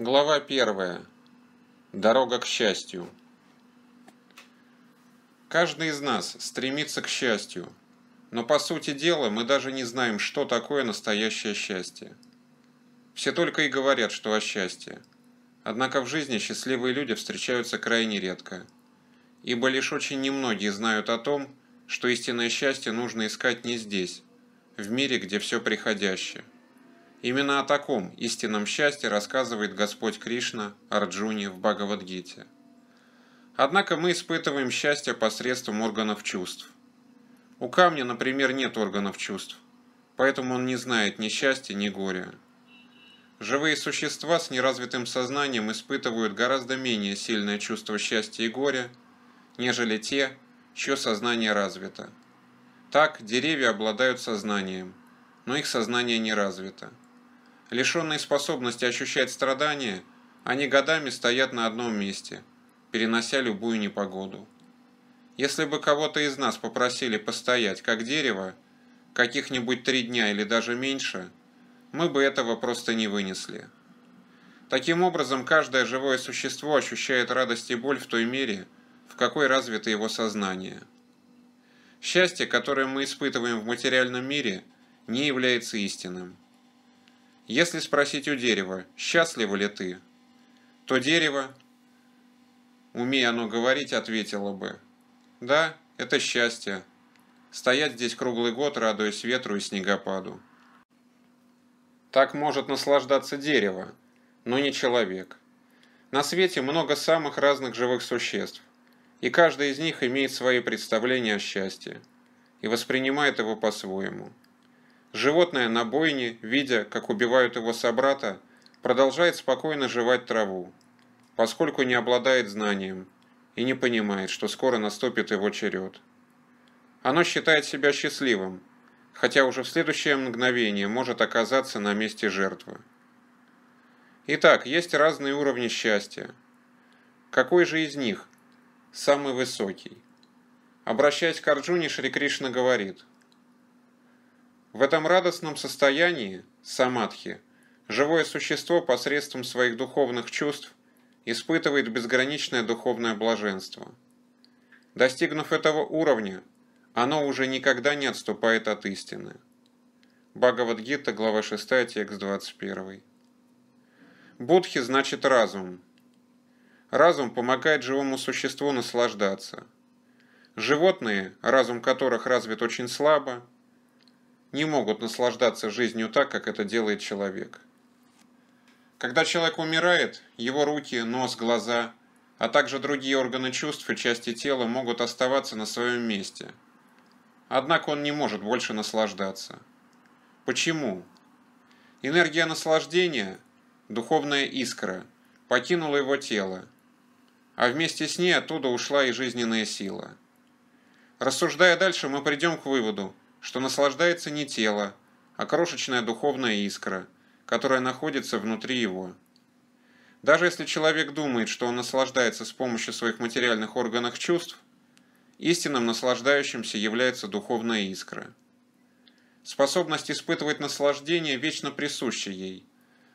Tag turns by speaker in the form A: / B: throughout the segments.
A: Глава первая. Дорога к счастью. Каждый из нас стремится к счастью, но по сути дела мы даже не знаем, что такое настоящее счастье. Все только и говорят, что о счастье. Однако в жизни счастливые люди встречаются крайне редко, ибо лишь очень немногие знают о том, что истинное счастье нужно искать не здесь, в мире, где все приходящее – Именно о таком истинном счастье рассказывает Господь Кришна Арджуне в Бхагавадгите. Однако мы испытываем счастье посредством органов чувств. У камня, например, нет органов чувств, поэтому он не знает ни счастья, ни горя. Живые существа с неразвитым сознанием испытывают гораздо менее сильное чувство счастья и горя, нежели те, чье сознание развито. Так деревья обладают сознанием, но их сознание не развито. Лишенные способности ощущать страдания, они годами стоят на одном месте, перенося любую непогоду. Если бы кого-то из нас попросили постоять, как дерево, каких-нибудь три дня или даже меньше, мы бы этого просто не вынесли. Таким образом, каждое живое существо ощущает радость и боль в той мере, в какой развито его сознание. Счастье, которое мы испытываем в материальном мире, не является истинным. Если спросить у дерева, счастлива ли ты, то дерево, умея оно говорить, ответило бы, да, это счастье, стоять здесь круглый год, радуясь ветру и снегопаду. Так может наслаждаться дерево, но не человек. На свете много самых разных живых существ, и каждый из них имеет свои представления о счастье и воспринимает его по-своему. Животное на бойне, видя, как убивают его собрата, продолжает спокойно жевать траву, поскольку не обладает знанием и не понимает, что скоро наступит его черед. Оно считает себя счастливым, хотя уже в следующее мгновение может оказаться на месте жертвы. Итак, есть разные уровни счастья. Какой же из них самый высокий? Обращаясь к Арджуне, Шри Кришна говорит, в этом радостном состоянии, самадхи, живое существо посредством своих духовных чувств испытывает безграничное духовное блаженство. Достигнув этого уровня, оно уже никогда не отступает от истины. Бхагавадгита, глава 6, текст 21. Будхи значит разум. Разум помогает живому существу наслаждаться. Животные, разум которых развит очень слабо, не могут наслаждаться жизнью так, как это делает человек. Когда человек умирает, его руки, нос, глаза, а также другие органы чувств и части тела могут оставаться на своем месте. Однако он не может больше наслаждаться. Почему? Энергия наслаждения, духовная искра, покинула его тело, а вместе с ней оттуда ушла и жизненная сила. Рассуждая дальше, мы придем к выводу – что наслаждается не тело, а крошечная духовная искра, которая находится внутри его. Даже если человек думает, что он наслаждается с помощью своих материальных органов чувств, истинным наслаждающимся является духовная искра. Способность испытывать наслаждение вечно присуща ей,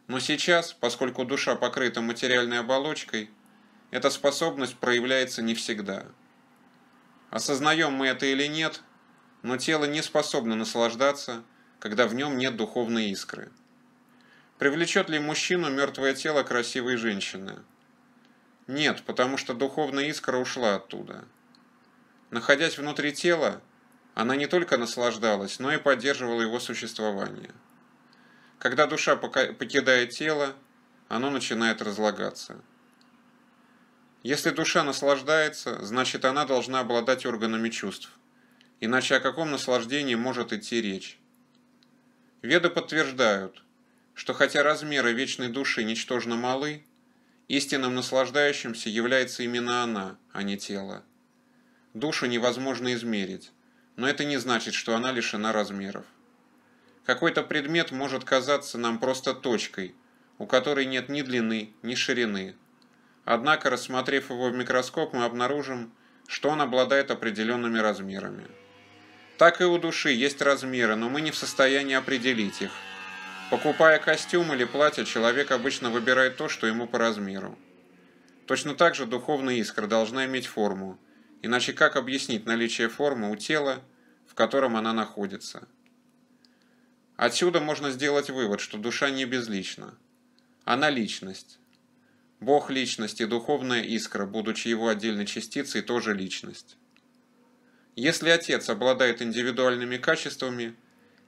A: но сейчас, поскольку душа покрыта материальной оболочкой, эта способность проявляется не всегда. Осознаем мы это или нет – но тело не способно наслаждаться, когда в нем нет духовной искры. Привлечет ли мужчину мертвое тело красивой женщины? Нет, потому что духовная искра ушла оттуда. Находясь внутри тела, она не только наслаждалась, но и поддерживала его существование. Когда душа покидает тело, оно начинает разлагаться. Если душа наслаждается, значит она должна обладать органами чувств – Иначе о каком наслаждении может идти речь? Веды подтверждают, что хотя размеры вечной души ничтожно малы, истинным наслаждающимся является именно она, а не тело. Душу невозможно измерить, но это не значит, что она лишена размеров. Какой-то предмет может казаться нам просто точкой, у которой нет ни длины, ни ширины. Однако, рассмотрев его в микроскоп, мы обнаружим, что он обладает определенными размерами так и у души есть размеры, но мы не в состоянии определить их. Покупая костюм или платье, человек обычно выбирает то, что ему по размеру. Точно так же духовная искра должна иметь форму, иначе как объяснить наличие формы у тела, в котором она находится? Отсюда можно сделать вывод, что душа не безлична. Она личность. Бог личность и духовная искра, будучи его отдельной частицей, тоже личность. Если отец обладает индивидуальными качествами,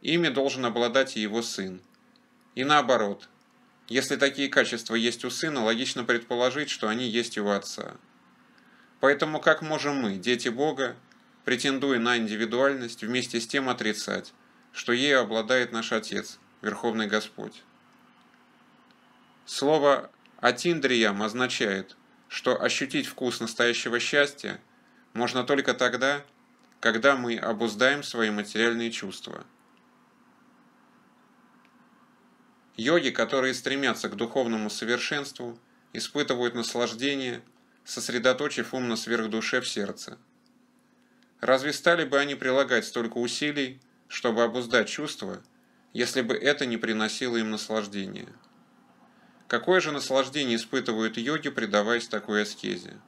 A: ими должен обладать и его сын. И наоборот, если такие качества есть у сына, логично предположить, что они есть у отца. Поэтому как можем мы, дети Бога, претендуя на индивидуальность, вместе с тем отрицать, что ею обладает наш Отец, Верховный Господь? Слово «атиндриям» означает, что ощутить вкус настоящего счастья можно только тогда, когда мы обуздаем свои материальные чувства. Йоги, которые стремятся к духовному совершенству, испытывают наслаждение, сосредоточив ум на сверхдуше в сердце. Разве стали бы они прилагать столько усилий, чтобы обуздать чувства, если бы это не приносило им наслаждения? Какое же наслаждение испытывают йоги, предаваясь такой аскезе?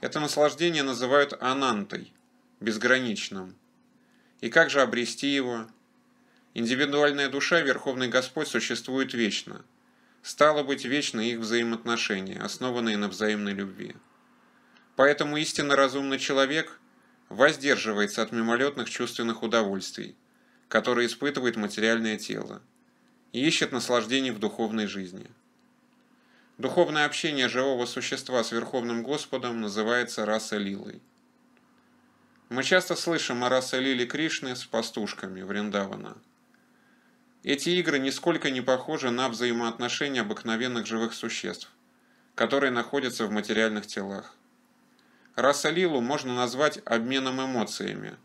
A: Это наслаждение называют анантой, безграничным. И как же обрести его? Индивидуальная душа Верховный Господь существует вечно. Стало быть, вечно их взаимоотношения, основанные на взаимной любви. Поэтому истинно разумный человек воздерживается от мимолетных чувственных удовольствий, которые испытывает материальное тело, и ищет наслаждений в духовной жизни. Духовное общение живого существа с Верховным Господом называется раса лилой. Мы часто слышим о раса Кришны с пастушками Вриндавана. Эти игры нисколько не похожи на взаимоотношения обыкновенных живых существ, которые находятся в материальных телах. Расалилу можно назвать обменом эмоциями,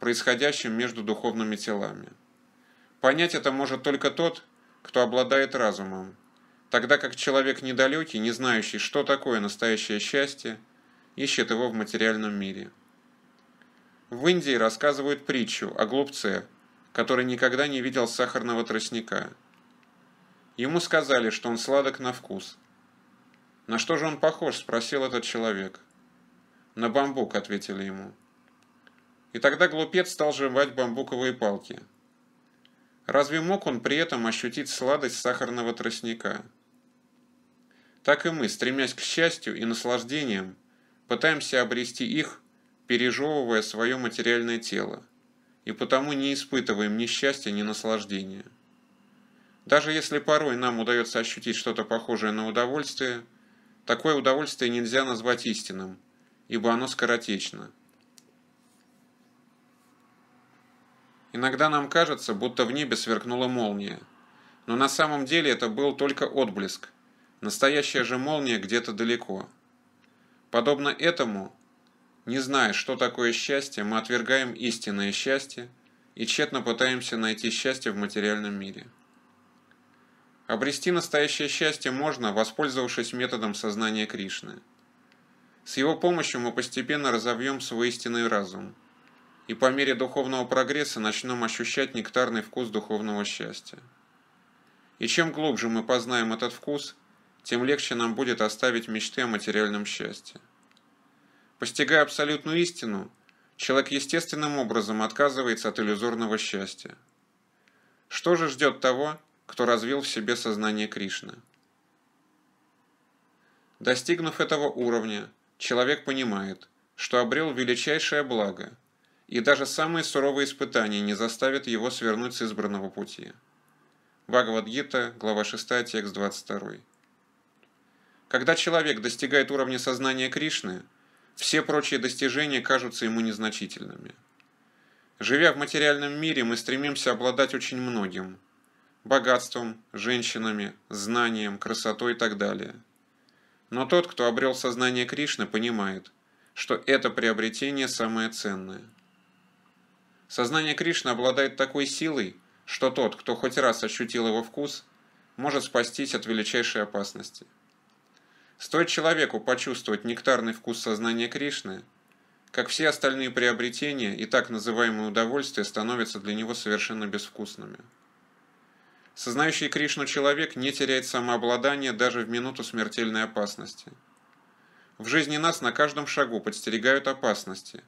A: происходящим между духовными телами. Понять это может только тот, кто обладает разумом, тогда как человек недалекий, не знающий, что такое настоящее счастье, ищет его в материальном мире. В Индии рассказывают притчу о глупце, который никогда не видел сахарного тростника. Ему сказали, что он сладок на вкус. «На что же он похож?» – спросил этот человек. «На бамбук», – ответили ему. И тогда глупец стал жевать бамбуковые палки. Разве мог он при этом ощутить сладость сахарного тростника? Так и мы, стремясь к счастью и наслаждениям, пытаемся обрести их – пережевывая свое материальное тело, и потому не испытываем ни счастья, ни наслаждения. Даже если порой нам удается ощутить что-то похожее на удовольствие, такое удовольствие нельзя назвать истинным, ибо оно скоротечно. Иногда нам кажется, будто в небе сверкнула молния, но на самом деле это был только отблеск, настоящая же молния где-то далеко. Подобно этому – не зная, что такое счастье, мы отвергаем истинное счастье и тщетно пытаемся найти счастье в материальном мире. Обрести настоящее счастье можно, воспользовавшись методом сознания Кришны. С его помощью мы постепенно разовьем свой истинный разум и по мере духовного прогресса начнем ощущать нектарный вкус духовного счастья. И чем глубже мы познаем этот вкус, тем легче нам будет оставить мечты о материальном счастье. Постигая абсолютную истину, человек естественным образом отказывается от иллюзорного счастья. Что же ждет того, кто развил в себе сознание Кришны? Достигнув этого уровня, человек понимает, что обрел величайшее благо, и даже самые суровые испытания не заставят его свернуть с избранного пути. Бхагавадгита, глава 6, текст 22. Когда человек достигает уровня сознания Кришны – все прочие достижения кажутся ему незначительными. Живя в материальном мире, мы стремимся обладать очень многим. Богатством, женщинами, знанием, красотой и так далее. Но тот, кто обрел сознание Кришны, понимает, что это приобретение самое ценное. Сознание Кришны обладает такой силой, что тот, кто хоть раз ощутил его вкус, может спастись от величайшей опасности – Стоит человеку почувствовать нектарный вкус сознания Кришны, как все остальные приобретения и так называемые удовольствия становятся для него совершенно безвкусными. Сознающий Кришну человек не теряет самообладание даже в минуту смертельной опасности. В жизни нас на каждом шагу подстерегают опасности,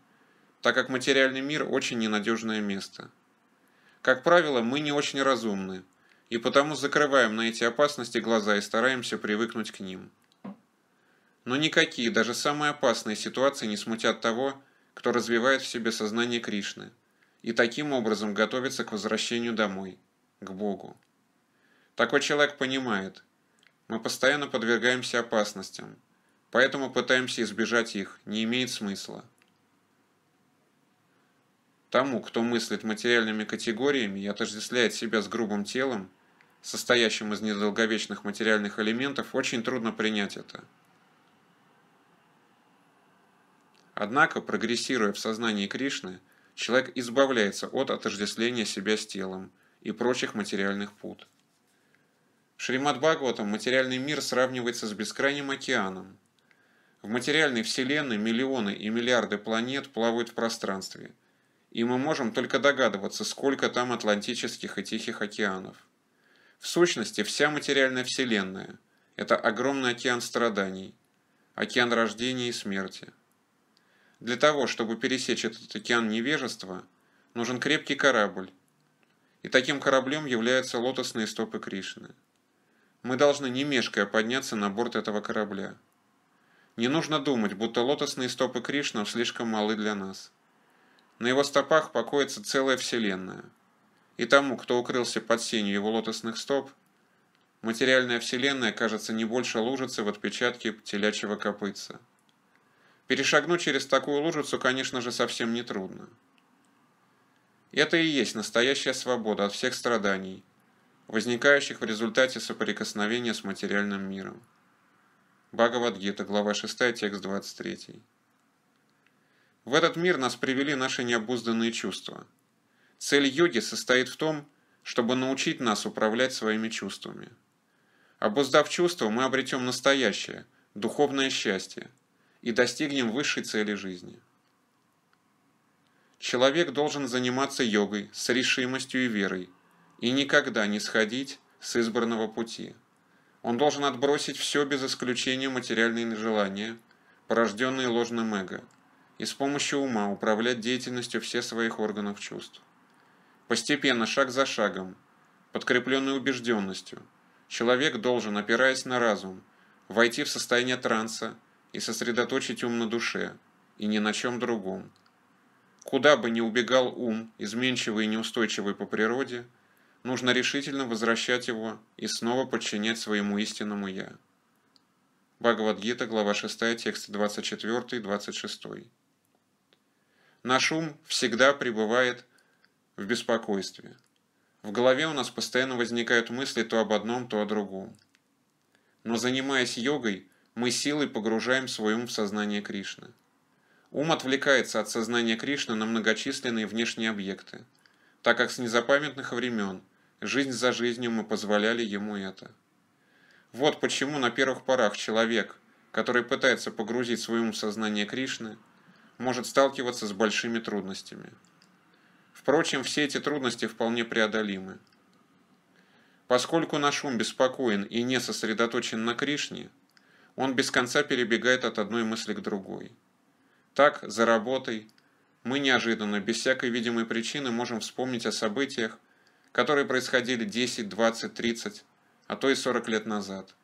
A: так как материальный мир очень ненадежное место. Как правило, мы не очень разумны, и потому закрываем на эти опасности глаза и стараемся привыкнуть к ним – но никакие, даже самые опасные ситуации не смутят того, кто развивает в себе сознание Кришны и таким образом готовится к возвращению домой, к Богу. Такой человек понимает, мы постоянно подвергаемся опасностям, поэтому пытаемся избежать их, не имеет смысла. Тому, кто мыслит материальными категориями и отождествляет себя с грубым телом, состоящим из недолговечных материальных элементов, очень трудно принять это – Однако, прогрессируя в сознании Кришны, человек избавляется от отождествления себя с телом и прочих материальных пут. В Шримад Бхагаватам материальный мир сравнивается с бескрайним океаном. В материальной вселенной миллионы и миллиарды планет плавают в пространстве, и мы можем только догадываться, сколько там атлантических и тихих океанов. В сущности, вся материальная вселенная – это огромный океан страданий, океан рождения и смерти. Для того, чтобы пересечь этот океан невежества, нужен крепкий корабль. И таким кораблем являются лотосные стопы Кришны. Мы должны не мешкая подняться на борт этого корабля. Не нужно думать, будто лотосные стопы Кришны слишком малы для нас. На его стопах покоится целая вселенная. И тому, кто укрылся под сенью его лотосных стоп, материальная вселенная кажется не больше лужицы в отпечатке телячьего копытца. Перешагнуть через такую лужицу, конечно же, совсем не трудно. Это и есть настоящая свобода от всех страданий, возникающих в результате соприкосновения с материальным миром. Бхагавадгита, глава 6, текст 23. В этот мир нас привели наши необузданные чувства. Цель йоги состоит в том, чтобы научить нас управлять своими чувствами. Обуздав чувства, мы обретем настоящее, духовное счастье – и достигнем высшей цели жизни. Человек должен заниматься йогой с решимостью и верой и никогда не сходить с избранного пути. Он должен отбросить все без исключения материальные желания, порожденные ложным эго, и с помощью ума управлять деятельностью всех своих органов чувств. Постепенно, шаг за шагом, подкрепленный убежденностью, человек должен, опираясь на разум, войти в состояние транса и сосредоточить ум на душе, и ни на чем другом. Куда бы ни убегал ум, изменчивый и неустойчивый по природе, нужно решительно возвращать его и снова подчинять своему истинному «я». Бхагавадгита, глава 6, тексты 24-26. Наш ум всегда пребывает в беспокойстве. В голове у нас постоянно возникают мысли то об одном, то о другом. Но занимаясь йогой, мы силой погружаем свой ум в сознание Кришны. Ум отвлекается от сознания Кришны на многочисленные внешние объекты, так как с незапамятных времен, жизнь за жизнью мы позволяли ему это. Вот почему на первых порах человек, который пытается погрузить свой ум в сознание Кришны, может сталкиваться с большими трудностями. Впрочем, все эти трудности вполне преодолимы. Поскольку наш ум беспокоен и не сосредоточен на Кришне – он без конца перебегает от одной мысли к другой. Так, за работой, мы неожиданно, без всякой видимой причины, можем вспомнить о событиях, которые происходили 10, 20, 30, а то и 40 лет назад.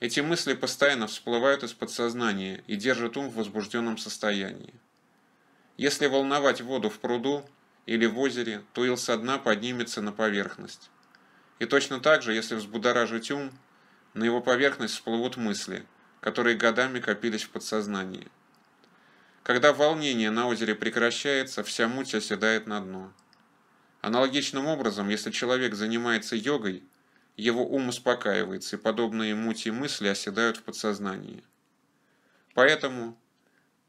A: Эти мысли постоянно всплывают из подсознания и держат ум в возбужденном состоянии. Если волновать воду в пруду или в озере, то ил со дна поднимется на поверхность. И точно так же, если взбудоражить ум, на его поверхность всплывут мысли, которые годами копились в подсознании. Когда волнение на озере прекращается, вся муть оседает на дно. Аналогичным образом, если человек занимается йогой, его ум успокаивается, и подобные мути мысли оседают в подсознании. Поэтому,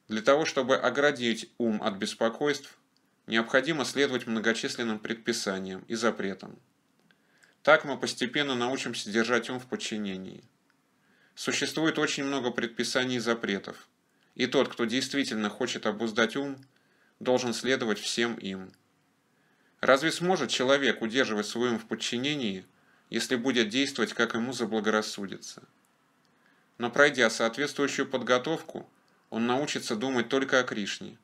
A: для того, чтобы оградить ум от беспокойств, необходимо следовать многочисленным предписаниям и запретам. Так мы постепенно научимся держать ум в подчинении. Существует очень много предписаний и запретов, и тот, кто действительно хочет обуздать ум, должен следовать всем им. Разве сможет человек удерживать свой ум в подчинении, если будет действовать, как ему заблагорассудится? Но пройдя соответствующую подготовку, он научится думать только о Кришне,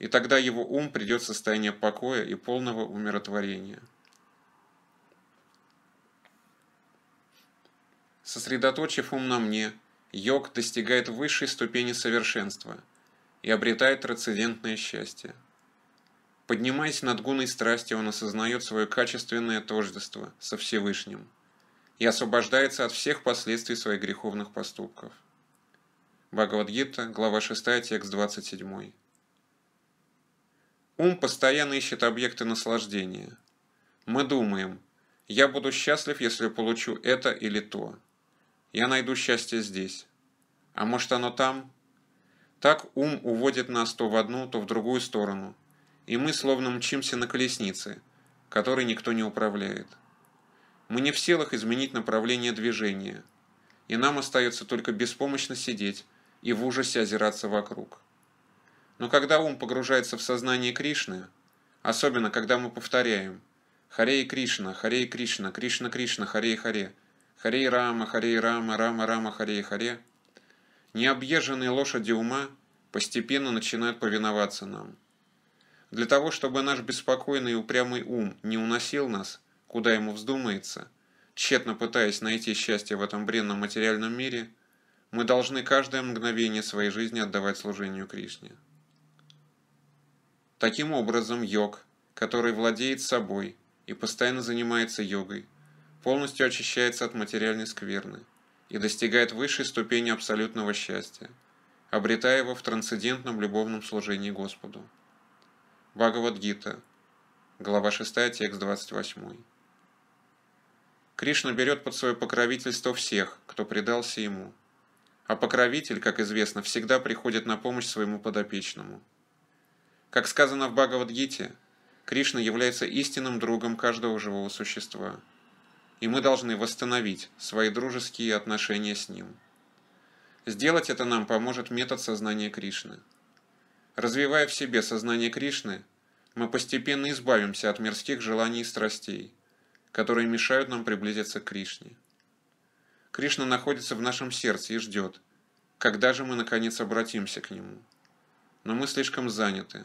A: и тогда его ум придет в состояние покоя и полного умиротворения. Сосредоточив ум на мне, йог достигает высшей ступени совершенства и обретает трансцендентное счастье. Поднимаясь над гуной страсти, он осознает свое качественное тождество со Всевышним и освобождается от всех последствий своих греховных поступков. Бхагавадгита, глава 6, текст 27. Ум постоянно ищет объекты наслаждения. Мы думаем, я буду счастлив, если получу это или то. Я найду счастье здесь. А может оно там? Так ум уводит нас то в одну, то в другую сторону, и мы словно мчимся на колеснице, которой никто не управляет. Мы не в силах изменить направление движения, и нам остается только беспомощно сидеть и в ужасе озираться вокруг. Но когда ум погружается в сознание Кришны, особенно когда мы повторяем «Харе Кришна, Харе Кришна, Кришна Кришна, Харе Харе», Харе Рама, Харе Рама, Рама Рама, Харе, Харе. Необъезженные лошади ума постепенно начинают повиноваться нам. Для того, чтобы наш беспокойный и упрямый ум не уносил нас, куда ему вздумается, тщетно пытаясь найти счастье в этом бренном материальном мире, мы должны каждое мгновение своей жизни отдавать служению Кришне. Таким образом, йог, который владеет собой и постоянно занимается йогой, полностью очищается от материальной скверны и достигает высшей ступени абсолютного счастья, обретая его в трансцендентном любовном служении Господу. Бхагавадгита, глава 6, текст 28. Кришна берет под свое покровительство всех, кто предался ему, а покровитель, как известно, всегда приходит на помощь своему подопечному. Как сказано в Бхагавадгите, Кришна является истинным другом каждого живого существа – и мы должны восстановить свои дружеские отношения с Ним. Сделать это нам поможет метод сознания Кришны. Развивая в себе сознание Кришны, мы постепенно избавимся от мирских желаний и страстей, которые мешают нам приблизиться к Кришне. Кришна находится в нашем сердце и ждет, когда же мы наконец обратимся к Нему. Но мы слишком заняты,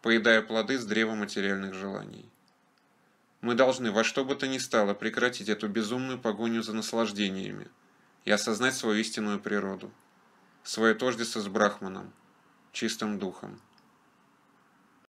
A: поедая плоды с древа материальных желаний. Мы должны во что бы то ни стало прекратить эту безумную погоню за наслаждениями и осознать свою истинную природу, свое тождество с Брахманом, чистым духом.